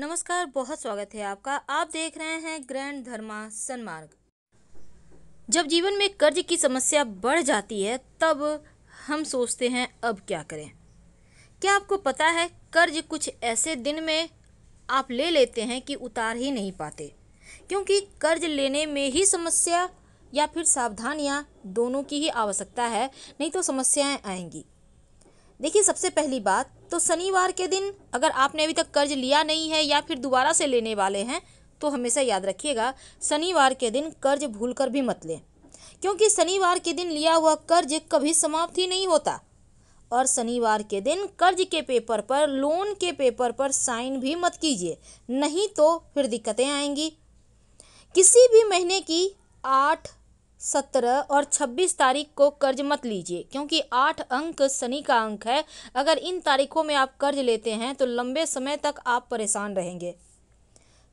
नमस्कार बहुत स्वागत है आपका आप देख रहे हैं ग्रैंड धर्मा सनमार्ग जब जीवन में कर्ज की समस्या बढ़ जाती है तब हम सोचते हैं अब क्या करें क्या आपको पता है कर्ज कुछ ऐसे दिन में आप ले लेते हैं कि उतार ही नहीं पाते क्योंकि कर्ज लेने में ही समस्या या फिर सावधानियाँ दोनों की ही आवश्यकता है नहीं तो समस्याएं आएंगी देखिए सबसे पहली बात तो शनिवार के दिन अगर आपने अभी तक कर्ज लिया नहीं है या फिर दोबारा से लेने वाले हैं तो हमेशा याद रखिएगा शनिवार के दिन कर्ज भूल कर भी मत लें क्योंकि शनिवार के दिन लिया हुआ कर्ज कभी समाप्त ही नहीं होता और शनिवार के दिन कर्ज के पेपर पर लोन के पेपर पर साइन भी मत कीजिए नहीं तो फिर दिक्कतें आएंगी किसी भी महीने की आठ सत्रह और छब्बीस तारीख को कर्ज मत लीजिए क्योंकि आठ अंक शनि का अंक है अगर इन तारीखों में आप कर्ज लेते हैं तो लंबे समय तक आप परेशान रहेंगे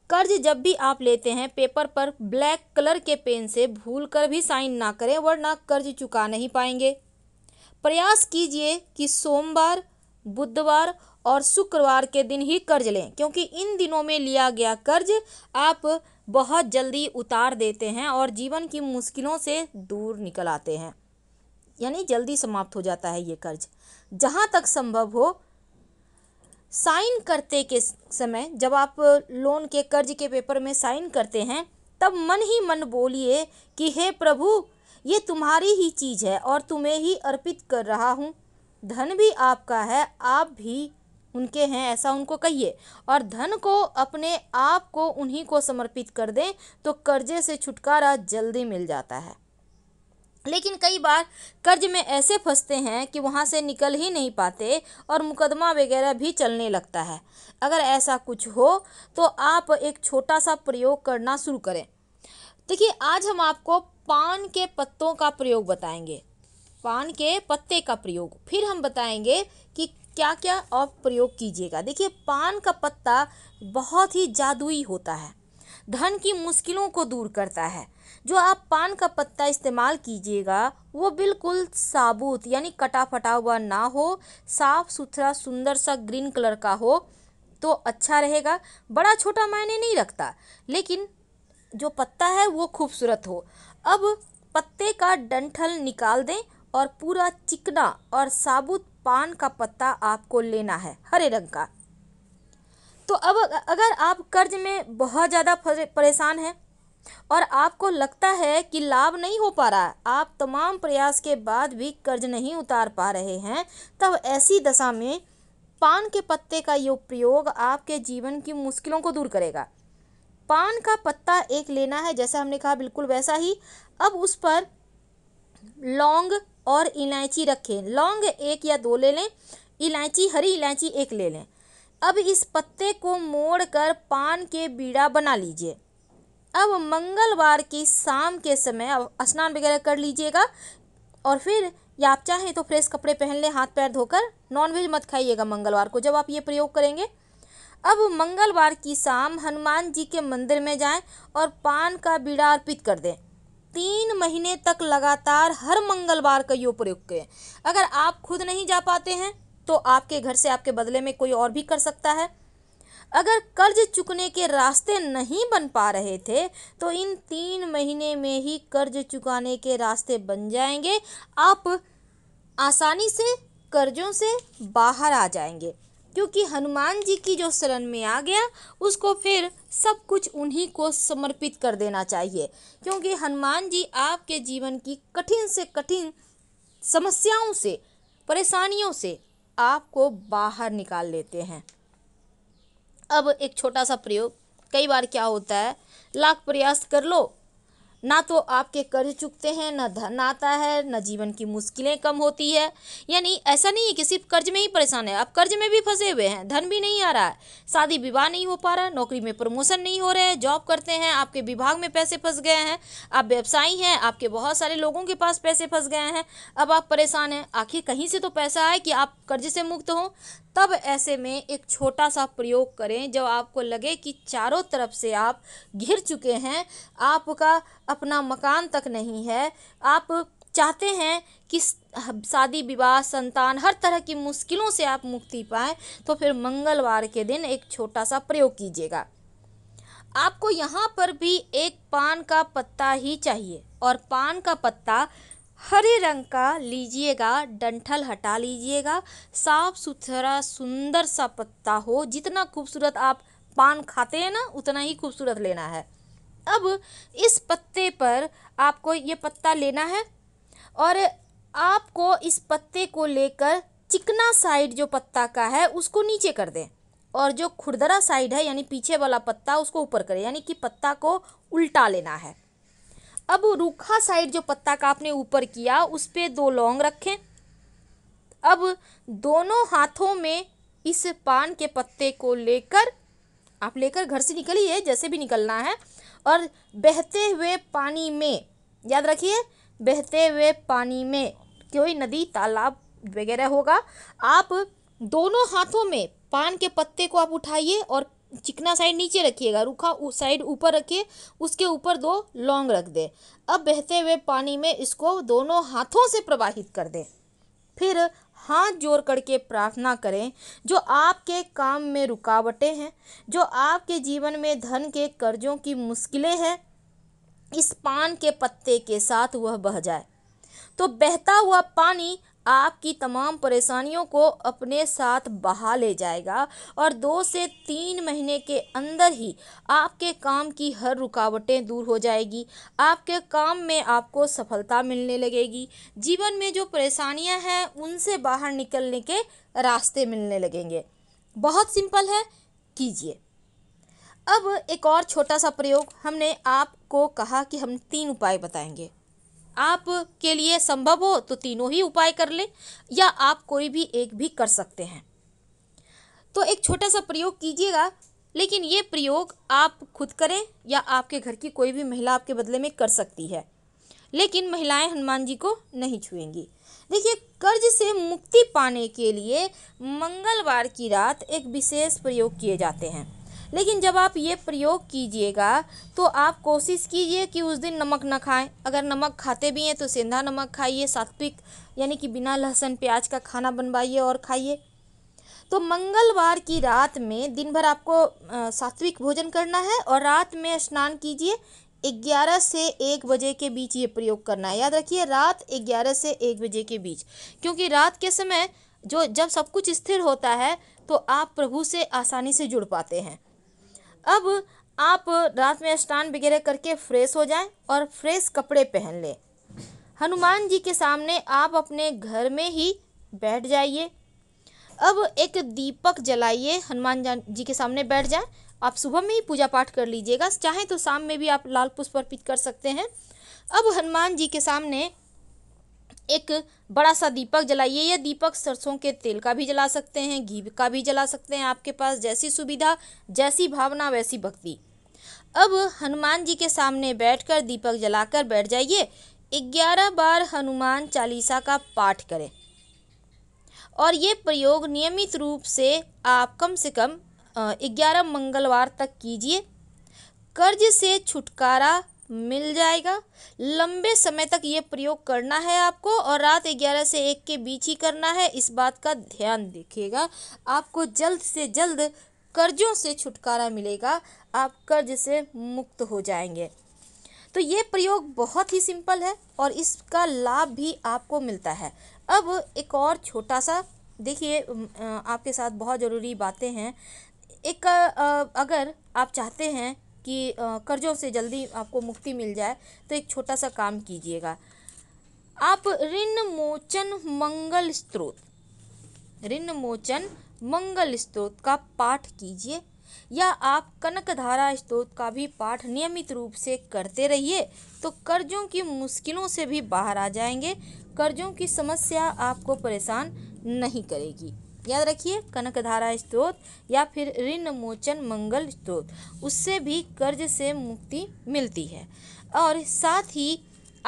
कर्ज जब भी आप लेते हैं पेपर पर ब्लैक कलर के पेन से भूल कर भी साइन ना करें वरना कर्ज चुका नहीं पाएंगे प्रयास कीजिए कि सोमवार बुधवार और शुक्रवार के दिन ही कर्ज लें क्योंकि इन दिनों में लिया गया कर्ज आप बहुत जल्दी उतार देते हैं और जीवन की मुश्किलों से दूर निकल आते हैं यानी जल्दी समाप्त हो जाता है ये कर्ज जहाँ तक संभव हो साइन करते के समय जब आप लोन के कर्ज के पेपर में साइन करते हैं तब मन ही मन बोलिए कि हे प्रभु ये तुम्हारी ही चीज़ है और तुम्हें ही अर्पित कर रहा हूँ धन भी आपका है आप भी उनके हैं ऐसा उनको कहिए और धन को अपने आप को उन्हीं को समर्पित कर दें तो कर्जे से छुटकारा जल्दी मिल जाता है लेकिन कई बार कर्ज में ऐसे फंसते हैं कि वहाँ से निकल ही नहीं पाते और मुकदमा वगैरह भी चलने लगता है अगर ऐसा कुछ हो तो आप एक छोटा सा प्रयोग करना शुरू करें देखिए आज हम आपको पान के पत्तों का प्रयोग बताएंगे पान के पत्ते का प्रयोग फिर हम बताएंगे कि क्या क्या आप प्रयोग कीजिएगा देखिए पान का पत्ता बहुत ही जादुई होता है धन की मुश्किलों को दूर करता है जो आप पान का पत्ता इस्तेमाल कीजिएगा वो बिल्कुल साबुत यानी कटा फटा हुआ ना हो साफ़ सुथरा सुंदर सा ग्रीन कलर का हो तो अच्छा रहेगा बड़ा छोटा मायने नहीं रखता लेकिन जो पत्ता है वो खूबसूरत हो अब पत्ते का डंठल निकाल दें और पूरा चिकना और साबुत पान का पत्ता आपको लेना है हरे रंग का तो अब अगर आप कर्ज में बहुत ज़्यादा परेशान हैं और आपको लगता है कि लाभ नहीं हो पा रहा आप तमाम प्रयास के बाद भी कर्ज नहीं उतार पा रहे हैं तब ऐसी दशा में पान के पत्ते का ये प्रयोग आपके जीवन की मुश्किलों को दूर करेगा पान का पत्ता एक लेना है जैसा हमने कहा बिल्कुल वैसा ही अब उस पर लौंग और इलायची रखें लौंग एक या दो ले लें इलायची हरी इलायची एक ले लें अब इस पत्ते को मोड़कर पान के बीड़ा बना लीजिए अब मंगलवार की शाम के समय स्नान वगैरह कर लीजिएगा और फिर या आप चाहें तो फ्रेश कपड़े पहन लें हाथ पैर धोकर नॉनवेज मत खाइएगा मंगलवार को जब आप ये प्रयोग करेंगे अब मंगलवार की शाम हनुमान जी के मंदिर में जाएं और पान का बीड़ा अर्पित कर दें तीन महीने तक लगातार हर मंगलवार का ये प्रयोग करें अगर आप खुद नहीं जा पाते हैं तो आपके घर से आपके बदले में कोई और भी कर सकता है अगर कर्ज चुकने के रास्ते नहीं बन पा रहे थे तो इन तीन महीने में ही कर्ज चुकाने के रास्ते बन जाएंगे आप आसानी से कर्जों से बाहर आ जाएंगे क्योंकि हनुमान जी की जो शरण में आ गया उसको फिर सब कुछ उन्हीं को समर्पित कर देना चाहिए क्योंकि हनुमान जी आपके जीवन की कठिन से कठिन समस्याओं से परेशानियों से आपको बाहर निकाल लेते हैं अब एक छोटा सा प्रयोग कई बार क्या होता है लाख प्रयास कर लो ना तो आपके कर्ज चुकते हैं ना धन आता है ना जीवन की मुश्किलें कम होती है यानी ऐसा नहीं है कि सिर्फ कर्ज में ही परेशान है आप कर्ज में भी फंसे हुए हैं धन भी नहीं आ रहा है शादी विवाह नहीं हो पा रहा नौकरी में प्रमोशन नहीं हो रहे हैं जॉब करते हैं आपके विभाग में पैसे फंस गए हैं आप व्यवसायी हैं आपके बहुत सारे लोगों के पास पैसे फंस गए हैं अब आप परेशान हैं आखिर कहीं से तो पैसा आए कि आप कर्ज से मुक्त हों तब ऐसे में एक छोटा सा प्रयोग करें जब आपको लगे कि चारों तरफ से आप घिर चुके हैं आपका अपना मकान तक नहीं है आप चाहते हैं कि शादी विवाह संतान हर तरह की मुश्किलों से आप मुक्ति पाए तो फिर मंगलवार के दिन एक छोटा सा प्रयोग कीजिएगा आपको यहाँ पर भी एक पान का पत्ता ही चाहिए और पान का पत्ता हरे रंग का लीजिएगा डंठल हटा लीजिएगा साफ सुथरा सुंदर सा पत्ता हो जितना खूबसूरत आप पान खाते हैं ना उतना ही खूबसूरत लेना है अब इस पत्ते पर आपको ये पत्ता लेना है और आपको इस पत्ते को लेकर चिकना साइड जो पत्ता का है उसको नीचे कर दें और जो खुरदरा साइड है यानी पीछे वाला पत्ता उसको ऊपर करें यानी कि पत्ता को उल्टा लेना है अब रूखा साइड जो पत्ता का आपने ऊपर किया उस पर दो लौंग रखें अब दोनों हाथों में इस पान के पत्ते को लेकर आप लेकर घर से निकलिए जैसे भी निकलना है और बहते हुए पानी में याद रखिए बहते हुए पानी में कोई नदी तालाब वगैरह होगा आप दोनों हाथों में पान के पत्ते को आप उठाइए और चिकना साइड नीचे रखिएगा रूखा उस साइड ऊपर रखिए उसके ऊपर दो लौंग रख दें अब बहते हुए पानी में इसको दोनों हाथों से प्रवाहित कर दें फिर हाथ जोड़ करके प्रार्थना करें जो आपके काम में रुकावटें हैं जो आपके जीवन में धन के कर्जों की मुश्किलें हैं इस पान के पत्ते के साथ वह बह जाए तो बहता हुआ पानी आपकी तमाम परेशानियों को अपने साथ बहा ले जाएगा और दो से तीन महीने के अंदर ही आपके काम की हर रुकावटें दूर हो जाएगी आपके काम में आपको सफलता मिलने लगेगी जीवन में जो परेशानियां हैं उनसे बाहर निकलने के रास्ते मिलने लगेंगे बहुत सिंपल है कीजिए अब एक और छोटा सा प्रयोग हमने आपको कहा कि हम तीन उपाय बताएंगे आप के लिए संभव हो तो तीनों ही उपाय कर लें या आप कोई भी एक भी कर सकते हैं तो एक छोटा सा प्रयोग कीजिएगा लेकिन ये प्रयोग आप खुद करें या आपके घर की कोई भी महिला आपके बदले में कर सकती है लेकिन महिलाएं हनुमान जी को नहीं छुएंगी देखिए कर्ज से मुक्ति पाने के लिए मंगलवार की रात एक विशेष प्रयोग किए जाते हैं लेकिन जब आप ये प्रयोग कीजिएगा तो आप कोशिश कीजिए कि उस दिन नमक ना खाएं अगर नमक खाते भी हैं तो सेंधा नमक खाइए सात्विक यानी कि बिना लहसुन प्याज का खाना बनवाइए और खाइए तो मंगलवार की रात में दिन भर आपको सात्विक भोजन करना है और रात में स्नान कीजिए 11 से 1 बजे के बीच ये प्रयोग करना है याद रखिए रात 11 से 1 बजे के बीच क्योंकि रात के समय जो जब सब कुछ स्थिर होता है तो आप प्रभु से आसानी से जुड़ पाते हैं अब आप रात में स्नान वगैरह करके फ्रेश हो जाएं और फ्रेश कपड़े पहन लें हनुमान जी के सामने आप अपने घर में ही बैठ जाइए अब एक दीपक जलाइए हनुमान जी के सामने बैठ जाएं आप सुबह में ही पूजा पाठ कर लीजिएगा चाहे तो शाम में भी आप लाल पुष्प अर्पित कर सकते हैं अब हनुमान जी के सामने एक बड़ा सा दीपक जलाइए यह दीपक सरसों के तेल का भी जला सकते हैं घी का भी जला सकते हैं आपके पास जैसी सुविधा जैसी भावना वैसी भक्ति अब हनुमान जी के सामने बैठकर दीपक जलाकर बैठ जाइए ग्यारह बार हनुमान चालीसा का पाठ करें और ये प्रयोग नियमित रूप से आप कम से कम ग्यारह मंगलवार तक कीजिए कर्ज से छुटकारा मिल जाएगा लंबे समय तक ये प्रयोग करना है आपको और रात 11 से 1 के बीच ही करना है इस बात का ध्यान देखिएगा आपको जल्द से जल्द कर्जों से छुटकारा मिलेगा आप कर्ज से मुक्त हो जाएंगे तो ये प्रयोग बहुत ही सिंपल है और इसका लाभ भी आपको मिलता है अब एक और छोटा सा देखिए आपके साथ बहुत ज़रूरी बातें हैं एक अगर आप चाहते हैं कि कर्ज़ों से जल्दी आपको मुक्ति मिल जाए तो एक छोटा सा काम कीजिएगा आप ऋण मोचन मंगल स्त्रोत ऋण मोचन मंगल स्त्रोत का पाठ कीजिए या आप कनकधारा स्त्रोत का भी पाठ नियमित रूप से करते रहिए तो कर्जों की मुश्किलों से भी बाहर आ जाएंगे कर्जों की समस्या आपको परेशान नहीं करेगी याद रखिए कनकधारा स्त्रोत या फिर ऋण मोचन मंगल स्त्रोत उससे भी कर्ज से मुक्ति मिलती है और साथ ही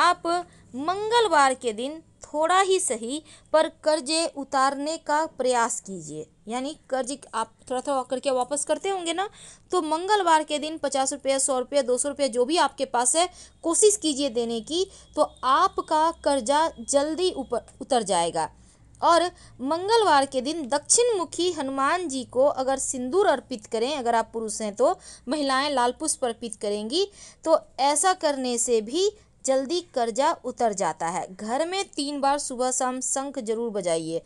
आप मंगलवार के दिन थोड़ा ही सही पर कर्जे उतारने का प्रयास कीजिए यानी कर्ज आप थोड़ा थोड़ा करके वापस करते होंगे ना तो मंगलवार के दिन पचास रुपये सौ रुपये दो सौ रुपये जो भी आपके पास है कोशिश कीजिए देने की तो आपका कर्जा जल्दी ऊपर उतर जाएगा और मंगलवार के दिन दक्षिण मुखी हनुमान जी को अगर सिंदूर अर्पित करें अगर आप पुरुष हैं तो महिलाएं लाल पुष्प अर्पित करेंगी तो ऐसा करने से भी जल्दी कर्जा उतर जाता है घर में तीन बार सुबह शाम शंख जरूर बजाइए